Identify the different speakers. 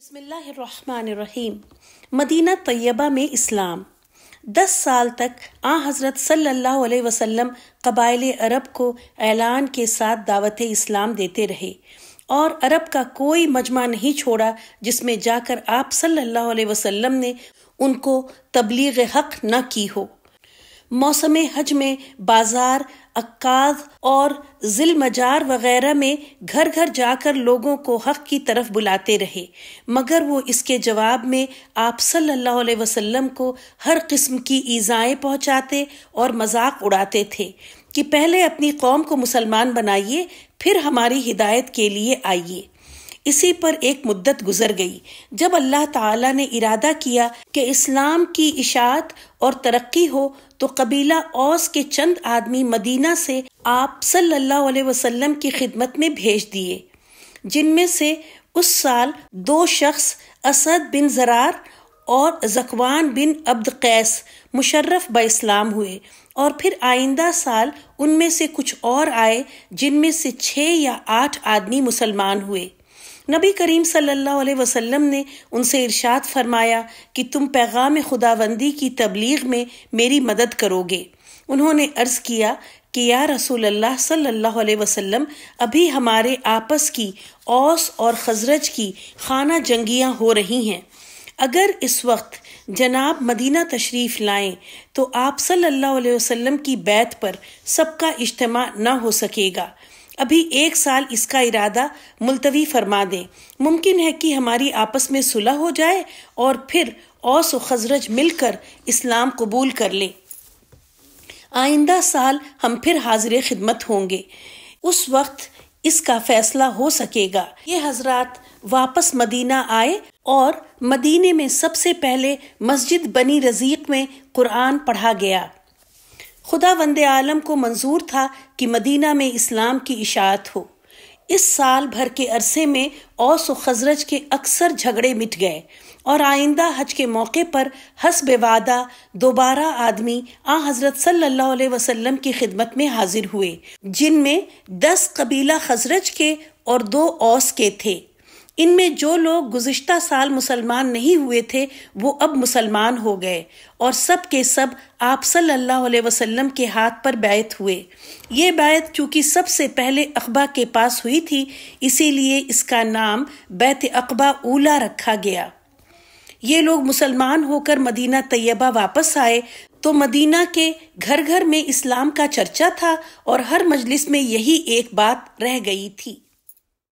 Speaker 1: बसमीम मदीना तयबा में इस्लाम दस साल तक आ हज़रत सल्लल्लाहु अलैहि वसल्लम कबाइल अरब को ऐलान के साथ दावत इस्लाम देते रहे और अरब का कोई मजमा नहीं छोड़ा जिसमें जाकर आप सल्लल्लाहु अलैहि वसल्लम ने उनको तबलीग हक न की हो मौसम हज में बाजार अक्काद और जिल मजार वगैरह में घर घर जाकर लोगों को हक की तरफ बुलाते रहे मगर वो इसके जवाब में आप सल्लल्लाहु अलैहि वसल्लम को हर किस्म की ईजाएं पहुंचाते और मजाक उड़ाते थे कि पहले अपनी कौम को मुसलमान बनाइए फिर हमारी हिदायत के लिए आइए इसी पर एक मुद्दत गुजर गई जब अल्लाह ताला ने इरादा किया कि इस्लाम की इशात और तरक्की हो तो कबीला औस के चंद आदमी मदीना से आप सल्लल्लाहु अलैहि वसल्लम की खिदमत में भेज दिए जिनमें से उस साल दो शख्स असद बिन जरार और जकवान बिन अब्द कैस मुशर्रफ ब इस्लाम हुए और फिर आइंदा साल उनमें से कुछ और आए जिनमें से छः या आठ आदमी मुसलमान हुए नबी करीम सल्लल्लाहु अलैहि वसल्लम ने उनसे इरशाद फरमाया कि तुम पैगाम खुदाबंदी की तबलीग में मेरी मदद करोगे उन्होंने अर्ज किया कि या रसूल अल्लाह सल्लल्लाहु अलैहि वसल्लम अभी हमारे आपस की औस और खजरज की खाना जंगियां हो रही हैं अगर इस वक्त जनाब मदीना तशरीफ़ लाएं तो आप सल्लल्लाहु अलैहि वसल्लम की बैत पर सबका इज्तम ना हो सकेगा अभी एक साल इसका इरादा मुलतवी फरमा दें मुमकिन है कि हमारी आपस में सुलह हो जाए और फिर औस खजरज मिलकर इस्लाम कबूल कर लें आइंदा साल हम फिर हाजिर खिदमत होंगे उस वक्त इसका फैसला हो सकेगा ये हजरात वापस मदीना आए और मदीने में सबसे पहले मस्जिद बनी रजीक में कुरान पढ़ा गया खुदा वंद आलम को मंजूर था कि मदीना में इस्लाम की इशात हो इस साल भर के अरसे में औस व खजरज के अक्सर झगड़े मिट गए और आइंदा हज के मौके पर हस बेवादा दोबारा आदमी आ हजरत सल्लल्लाहु अलैहि वसल्लम की खिदमत में हाजिर हुए जिनमें दस कबीला खजरज के और दो औस के थे इनमें जो लोग गुजशत साल मुसलमान नहीं हुए थे वो अब मुसलमान हो गए और सब के सब आप सल्लल्लाहु अलैहि वसल्लम के हाथ पर बैत हुए ये बैत चूंकि सबसे पहले अकबा के पास हुई थी इसीलिए इसका नाम बैत अकबा ऊला रखा गया ये लोग मुसलमान होकर मदीना तैयबा वापस आए तो मदीना के घर घर में इस्लाम का चर्चा था और हर मजलिस में यही एक बात रह गई थी